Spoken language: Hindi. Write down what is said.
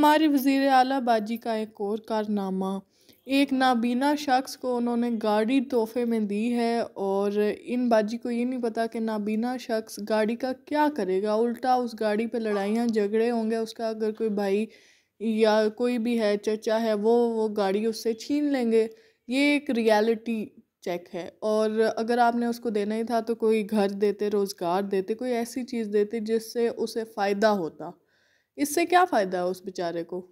हमारे वज़ीर अला बाजी का एक और कारनामा एक नाबीना शख्स को उन्होंने गाड़ी तोहफे में दी है और इन बाजी को ये नहीं पता कि नाबीना शख्स गाड़ी का क्या करेगा उल्टा उस गाड़ी पे लड़ाइयाँ झगड़े होंगे उसका अगर कोई भाई या कोई भी है चचा है वो वो गाड़ी उससे छीन लेंगे ये एक रियलिटी चेक है और अगर आपने उसको देना ही था तो कोई घर देते रोज़गार देते कोई ऐसी चीज़ देते जिससे उसे फ़ायदा होता इससे क्या फ़ायदा है उस बेचारे को